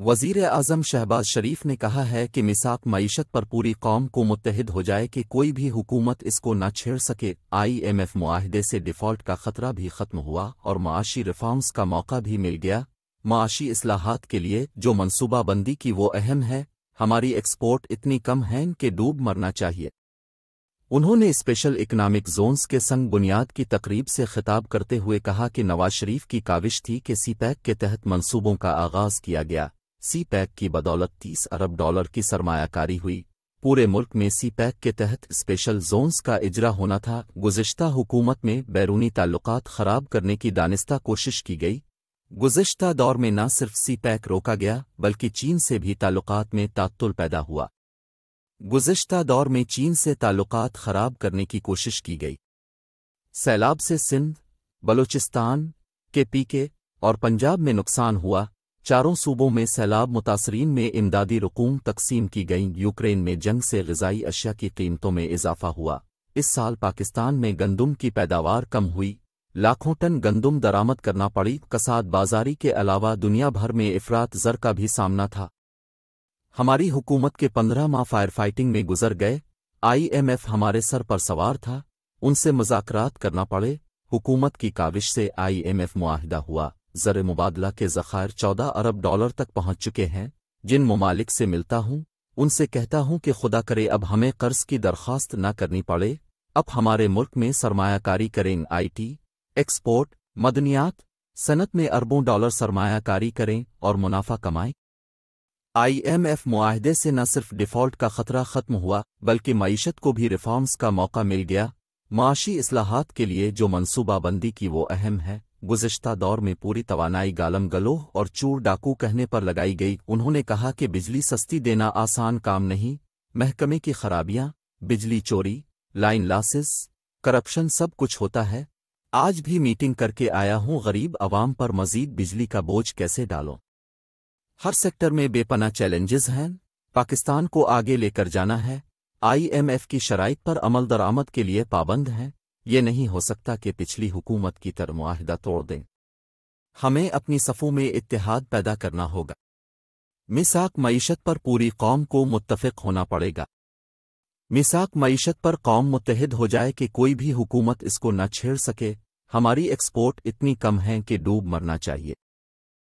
वजीर आजम शहबाज शरीफ ने कहा है कि मिसाक मीशत पर पूरी कौम को मुतहद हो जाए कि कोई भी हुकूमत इसको न छेड़ सके आईएमएफ माहदे से डिफ़ॉल्ट का खतरा भी ख़त्म हुआ और माशी रिफॉर्म्स का मौका भी मिल गया माशी असलाहत के लिए जो मनसूबाबंदी की वो अहम है हमारी एक्सपोर्ट इतनी कम है कि डूब मरना चाहिए उन्होंने स्पेशल इकनॉमिक जोन्स के संग बुनियाद की तकरीब से खिताब करते हुए कहा कि नवाज शरीफ की काविश थी कि सीपैक के तहत मंसूबों का आगाज किया गया सी पैक की बदौलत 30 अरब डॉलर की सरमायाकारी हुई पूरे मुल्क में सी पैक के तहत स्पेशल जोन्स का इजरा होना था गुजशत हुकूमत में बैरूनी ताल्लुकात खराब करने की दानिस्ता कोशिश की गई गुजशत दौर में न सिर्फ सी पैक रोका गया बल्कि चीन से भी ताल्लुकात में तात्तुल पैदा हुआ गुजशत दौर में चीन से ताल्लुकात खराब करने की कोशिश की गई सैलाब से सिंध बलूचिस्तान के पीके और पंजाब में नुकसान हुआ चारों सूबों में सैलाब मुतासरीन में इमदादी रकूम तकसीम की गई यूक्रेन में जंग से गजाई अशिया की कीमतों में इजाफा हुआ इस साल पाकिस्तान में गंदुम की पैदावार कम हुई लाखों टन गंदुम दरामद करना पड़ी कसाद बाजारी के अलावा दुनिया भर में इफ़रात जर का भी सामना था हमारी हुकूमत के पंद्रह माह फायर फाइटिंग में गुजर गए आईएमएफ हमारे सर पर सवार था उनसे मजाकरात करना पड़े हुकूमत की काविश से आईएमएफ मुआहदा हुआ ज़र मुबादला के ज़ख़ायर चौदह अरब डॉलर तक पहुंच चुके हैं जिन ममालिक से मिलता हूं उनसे कहता हूं कि खुदा करे अब हमें कर्ज की दरख्वास्त न करनी पड़े अब हमारे मुल्क में सरमायाकारी करें आईटी, एक्सपोर्ट मदनियात सनत में अरबों डॉलर सरमायाकारी करें और मुनाफा कमाएं आईएमएफ मुआहदे से न सिर्फ डिफॉल्ट का खतरा खत्म हुआ बल्कि मीशत को भी रिफॉर्म्स का मौका मिल गया माशी असलाहत के लिए जो मनसूबाबंदी की वो अहम है गुजश्ता दौर में पूरी तवानाई गालम गलोह और चूर डाकू कहने पर लगाई गई उन्होंने कहा कि बिजली सस्ती देना आसान काम नहीं महकमे की खराबियां बिजली चोरी लाइन लासेस करप्शन सब कुछ होता है आज भी मीटिंग करके आया हूं गरीब आवाम पर मजीद बिजली का बोझ कैसे डालो हर सेक्टर में बेपना चैलेंजेस हैं पाकिस्तान को आगे लेकर जाना है आईएमएफ की शराइ पर अमल दरामद के लिए पाबंद हैं ये नहीं हो सकता कि पिछली हुकूमत की तरमाहदा तोड़ दें हमें अपनी सफ़ों में इतिहाद पैदा करना होगा मिसाक मीशत पर पूरी कौम को मुतफ़ होना पड़ेगा मिसाक मीशत पर कौम मुतहद हो जाए कि कोई भी हुकूमत इसको न छेड़ सके हमारी एक्सपोर्ट इतनी कम है कि डूब मरना चाहिए